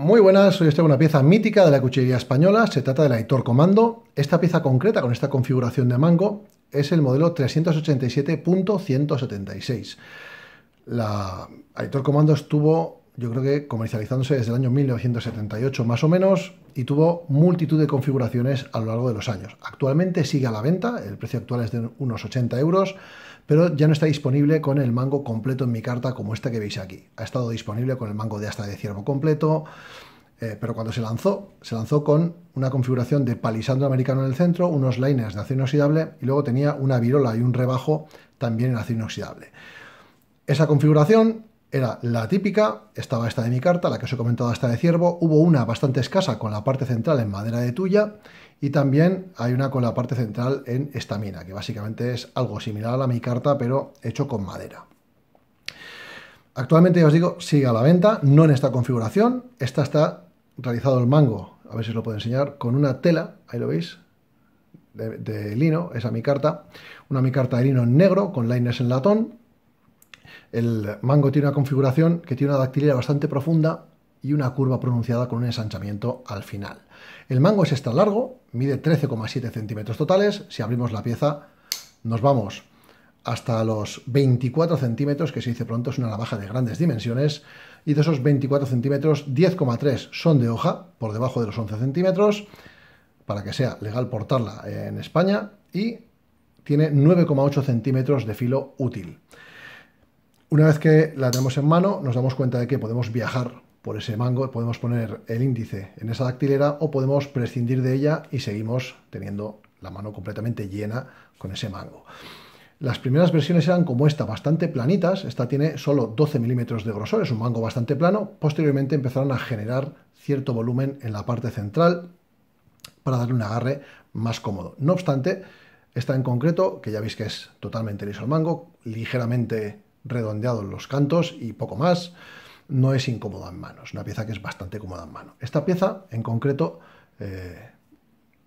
Muy buenas, hoy os traigo una pieza mítica de la cuchillería española, se trata del Aitor Comando. Esta pieza concreta con esta configuración de mango es el modelo 387.176. La Aitor Comando estuvo yo creo que comercializándose desde el año 1978 más o menos y tuvo multitud de configuraciones a lo largo de los años. Actualmente sigue a la venta, el precio actual es de unos 80 euros, pero ya no está disponible con el mango completo en mi carta como esta que veis aquí. Ha estado disponible con el mango de hasta de ciervo completo, eh, pero cuando se lanzó, se lanzó con una configuración de palisandro americano en el centro, unos liners de acero inoxidable y luego tenía una virola y un rebajo también en acero inoxidable. Esa configuración era la típica, estaba esta de mi carta, la que os he comentado esta de ciervo, hubo una bastante escasa con la parte central en madera de tuya y también hay una con la parte central en estamina, que básicamente es algo similar a la mi carta pero hecho con madera. Actualmente, ya os digo, sigue a la venta, no en esta configuración, esta está realizado el mango, a ver si os lo puedo enseñar, con una tela, ahí lo veis, de, de lino, esa mi carta, una mi carta de lino negro con liners en latón, el mango tiene una configuración que tiene una dactilera bastante profunda y una curva pronunciada con un ensanchamiento al final. El mango es extra largo, mide 13,7 centímetros totales. Si abrimos la pieza, nos vamos hasta los 24 centímetros, que se dice pronto es una navaja de grandes dimensiones, y de esos 24 centímetros, 10,3 son de hoja, por debajo de los 11 centímetros, para que sea legal portarla en España, y tiene 9,8 centímetros de filo útil. Una vez que la tenemos en mano, nos damos cuenta de que podemos viajar por ese mango, podemos poner el índice en esa dactilera o podemos prescindir de ella y seguimos teniendo la mano completamente llena con ese mango. Las primeras versiones eran como esta, bastante planitas. Esta tiene solo 12 milímetros de grosor, es un mango bastante plano. Posteriormente empezaron a generar cierto volumen en la parte central para darle un agarre más cómodo. No obstante, esta en concreto, que ya veis que es totalmente liso el mango, ligeramente redondeados los cantos y poco más. No es incómoda en manos una pieza que es bastante cómoda en mano. Esta pieza en concreto eh,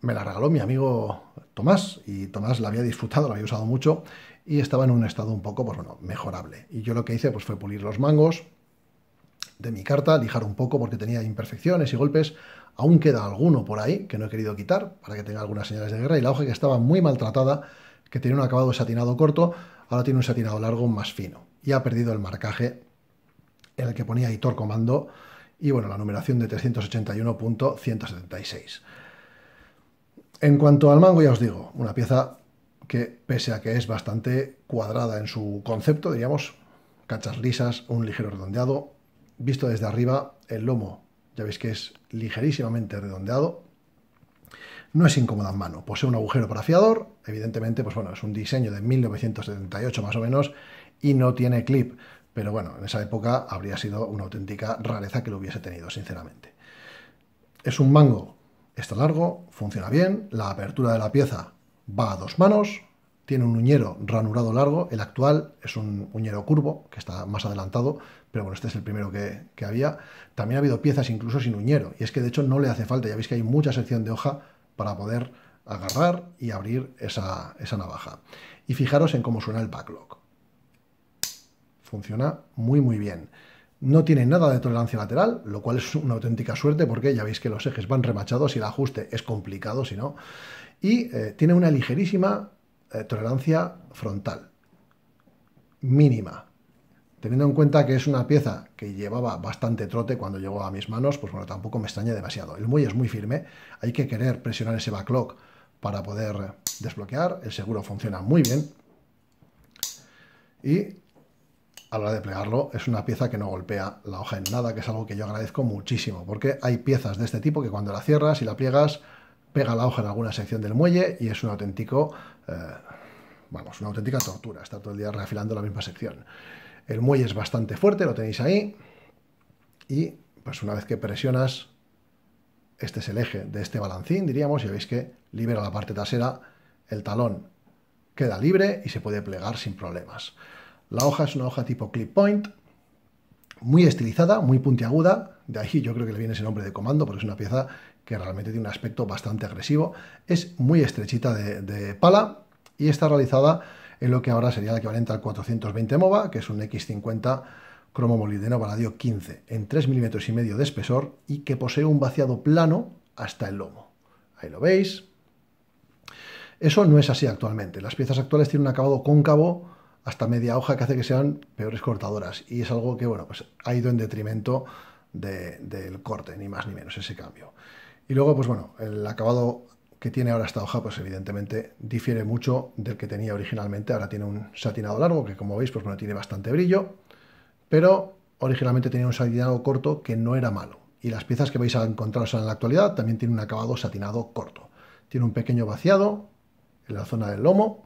me la regaló mi amigo Tomás y Tomás la había disfrutado, la había usado mucho y estaba en un estado un poco, pues bueno, mejorable. Y yo lo que hice pues, fue pulir los mangos de mi carta, lijar un poco porque tenía imperfecciones y golpes. Aún queda alguno por ahí que no he querido quitar para que tenga algunas señales de guerra y la hoja que estaba muy maltratada que tenía un acabado satinado corto, ahora tiene un satinado largo más fino. Y ha perdido el marcaje en el que ponía Hitor Comando y bueno, la numeración de 381.176. En cuanto al mango, ya os digo, una pieza que pese a que es bastante cuadrada en su concepto, diríamos, cachas lisas, un ligero redondeado, visto desde arriba, el lomo, ya veis que es ligerísimamente redondeado, no es incómoda en mano, posee un agujero para fiador, evidentemente, pues bueno, es un diseño de 1978 más o menos y no tiene clip, pero bueno, en esa época habría sido una auténtica rareza que lo hubiese tenido, sinceramente. Es un mango, está largo, funciona bien, la apertura de la pieza va a dos manos, tiene un uñero ranurado largo, el actual es un uñero curvo, que está más adelantado, pero bueno, este es el primero que, que había. También ha habido piezas incluso sin uñero, y es que de hecho no le hace falta, ya veis que hay mucha sección de hoja para poder agarrar y abrir esa, navaja. Y fijaros en cómo suena el backlock. Funciona muy muy bien. No tiene nada de tolerancia lateral, lo cual es una auténtica suerte porque ya veis que los ejes van remachados y el ajuste es complicado si no. Y eh, tiene una ligerísima eh, tolerancia frontal, mínima, Teniendo en cuenta que es una pieza que llevaba bastante trote cuando llegó a mis manos, pues bueno, tampoco me extraña demasiado. El muelle es muy firme, hay que querer presionar ese backlock para poder desbloquear, el seguro funciona muy bien y a la hora de plegarlo es una pieza que no golpea la hoja en nada, que es algo que yo agradezco muchísimo, porque hay piezas de este tipo que cuando la cierras y la pliegas pega la hoja en alguna sección del muelle y es un auténtico, eh, vamos, una auténtica tortura estar todo el día reafilando la misma sección. El muelle es bastante fuerte, lo tenéis ahí. Y pues una vez que presionas, este es el eje de este balancín, diríamos, y veis que libera la parte trasera, el talón queda libre y se puede plegar sin problemas. La hoja es una hoja tipo clip point, muy estilizada, muy puntiaguda, de ahí yo creo que le viene ese nombre de comando, porque es una pieza que realmente tiene un aspecto bastante agresivo. Es muy estrechita de, de pala y está realizada en lo que ahora sería el equivalente al 420 MOVA, que es un X50 cromo molibdeno 15, en 3 milímetros y medio de espesor y que posee un vaciado plano hasta el lomo. Ahí lo veis. Eso no es así actualmente. Las piezas actuales tienen un acabado cóncavo hasta media hoja que hace que sean peores cortadoras y es algo que bueno, pues ha ido en detrimento del corte, ni más ni menos ese cambio. Y luego, pues bueno, el acabado que tiene ahora esta hoja, pues evidentemente difiere mucho del que tenía originalmente. Ahora tiene un satinado largo, que como veis, pues bueno, tiene bastante brillo, pero originalmente tenía un satinado corto que no era malo. Y las piezas que vais a encontraros en la actualidad también tienen un acabado satinado corto. Tiene un pequeño vaciado en la zona del lomo,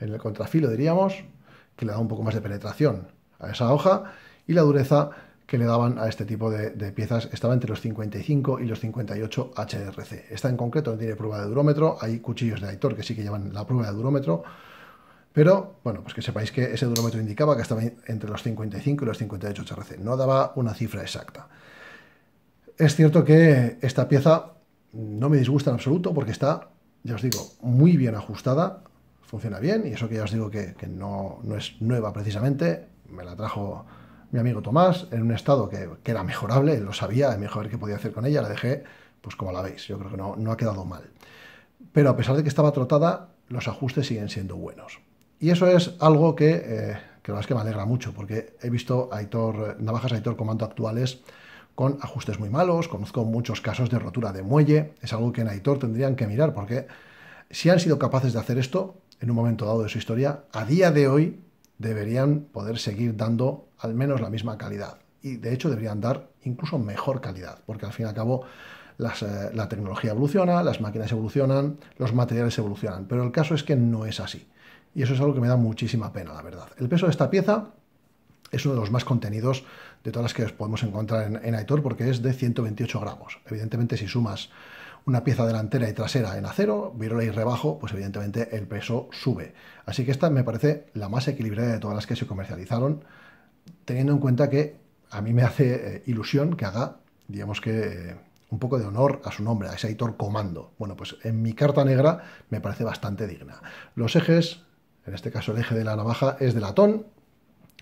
en el contrafilo diríamos, que le da un poco más de penetración a esa hoja, y la dureza que le daban a este tipo de, piezas estaba entre los 55 y los 58 HRC. Esta en concreto no tiene prueba de durómetro, hay cuchillos de Aitor que sí que llevan la prueba de durómetro, pero bueno, pues que sepáis que ese durómetro indicaba que estaba entre los 55 y los 58 HRC, no daba una cifra exacta. Es cierto que esta pieza no me disgusta en absoluto porque está, ya os digo, muy bien ajustada, funciona bien, y eso que ya os digo que, no, no es nueva precisamente, me la trajo mi amigo Tomás en un estado que, era mejorable, lo sabía, el mejor que podía hacer con ella, la dejé pues como la veis, yo creo que no, no ha quedado mal. Pero a pesar de que estaba trotada, los ajustes siguen siendo buenos. Y eso es algo que, eh, que la verdad es que me alegra mucho, porque he visto Aitor, eh, navajas Aitor Comando actuales con ajustes muy malos, conozco muchos casos de rotura de muelle, es algo que en Aitor tendrían que mirar, porque si han sido capaces de hacer esto en un momento dado de su historia, a día de hoy deberían poder seguir dando al menos la misma calidad. Y de hecho deberían dar incluso mejor calidad, porque al fin y al cabo eh, la tecnología evoluciona, las máquinas evolucionan, los materiales evolucionan. Pero el caso es que no es así. Y eso es algo que me da muchísima pena, la verdad. El peso de esta pieza es uno de los más contenidos de todas las que podemos encontrar en, en Aitor, porque es de 128 gramos. Evidentemente, si sumas una pieza delantera y trasera en acero, virola y rebajo, pues evidentemente el peso sube. Así que esta me parece la más equilibrada de todas las que se comercializaron, teniendo en cuenta que a mí me hace eh, ilusión que haga, digamos que, eh, un poco de honor a su nombre, a ese editor Comando. Bueno, pues en mi carta negra me parece bastante digna. Los ejes, en este caso el eje de la navaja, es de latón.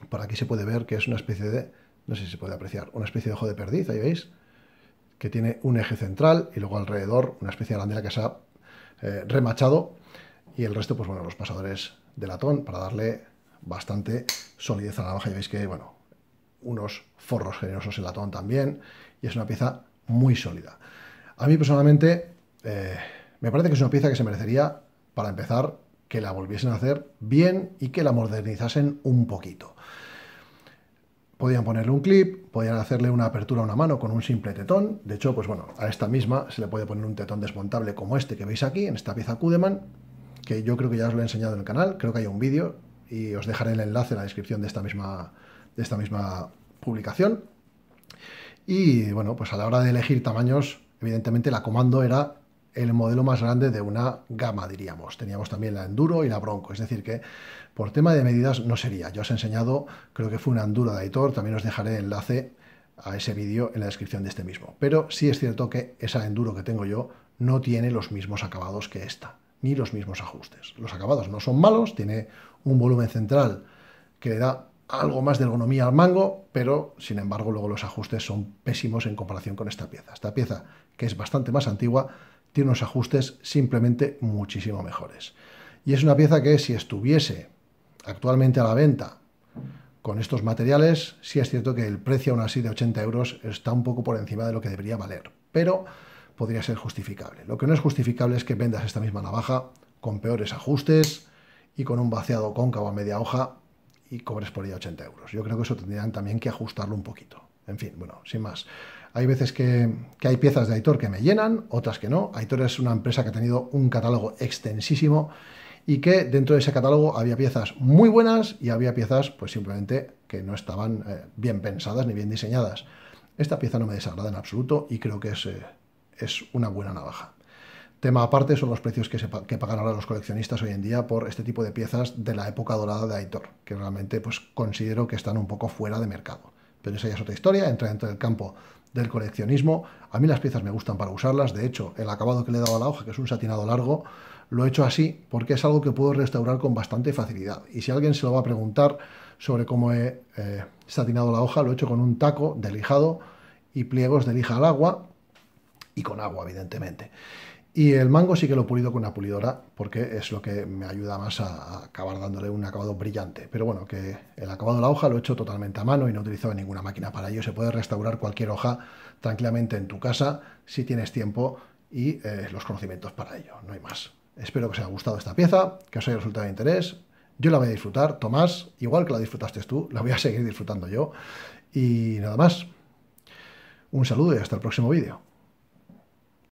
Por aquí se puede ver que es una especie de, no sé si se puede apreciar, una especie de ojo de perdiz, ahí veis, que tiene un eje central y luego alrededor una especie de bandera que se ha eh, remachado y el resto, pues bueno, los pasadores de latón para darle bastante solidez a la navaja. Ya veis que, bueno, unos forros generosos en latón también y es una pieza muy sólida. A mí personalmente eh, me parece que es una pieza que se merecería, para empezar, que la volviesen a hacer bien y que la modernizasen un poquito. Podían ponerle un clip, podían hacerle una apertura a una mano con un simple tetón. De hecho, pues bueno, a esta misma se le puede poner un tetón desmontable como este que veis aquí, en esta pieza Kudeman, que yo creo que ya os lo he enseñado en el canal, creo que hay un vídeo y os dejaré el enlace en la descripción de esta misma, de esta misma publicación. Y bueno, pues a la hora de elegir tamaños, evidentemente la comando era el modelo más grande de una gama, diríamos. Teníamos también la Enduro y la Bronco, es decir que por tema de medidas no sería. Yo os he enseñado, creo que fue una Enduro de Aitor, también os dejaré el enlace a ese vídeo en la descripción de este mismo. Pero sí es cierto que esa Enduro que tengo yo no tiene los mismos acabados que esta, ni los mismos ajustes. Los acabados no son malos, tiene un volumen central que le da algo más de ergonomía al mango, pero sin embargo luego los ajustes son pésimos en comparación con esta pieza. Esta pieza, que es bastante más antigua, tiene unos ajustes simplemente muchísimo mejores. Y es una pieza que si estuviese actualmente a la venta con estos materiales, sí es cierto que el precio aún así de 80 euros está un poco por encima de lo que debería valer, pero podría ser justificable. Lo que no es justificable es que vendas esta misma navaja con peores ajustes y con un vaciado cóncavo a media hoja y cobres por ella 80 euros. Yo creo que eso tendrían también que ajustarlo un poquito. En fin, bueno, sin más. Hay veces que, hay piezas de Aitor que me llenan, otras que no. Aitor es una empresa que ha tenido un catálogo extensísimo y que dentro de ese catálogo había piezas muy buenas y había piezas pues simplemente que no estaban eh, bien pensadas ni bien diseñadas. Esta pieza no me desagrada en absoluto y creo que es, eh, una buena navaja. Tema aparte son los precios que, que, pagan ahora los coleccionistas hoy en día por este tipo de piezas de la época dorada de Aitor, que realmente pues, considero que están un poco fuera de mercado. Pero esa ya es otra historia, entra dentro del campo del coleccionismo. A mí las piezas me gustan para usarlas, de hecho, el acabado que le he dado a la hoja, que es un satinado largo, lo he hecho así porque es algo que puedo restaurar con bastante facilidad. Y si alguien se lo va a preguntar sobre cómo he eh, satinado la hoja, lo he hecho con un taco de lijado y pliegos de lija al agua y con agua, evidentemente. Y el mango sí que lo he pulido con una pulidora porque es lo que me ayuda más a acabar dándole un acabado brillante. Pero bueno, que el acabado de la hoja lo he hecho totalmente a mano y no he utilizado ninguna máquina para ello. Se puede restaurar cualquier hoja tranquilamente en tu casa si tienes tiempo y eh, los conocimientos para ello. No hay más. Espero que os haya gustado esta pieza, que os haya resultado de interés. Yo la voy a disfrutar, Tomás, igual que la disfrutaste tú, la voy a seguir disfrutando yo. Y nada más. Un saludo y hasta el próximo vídeo.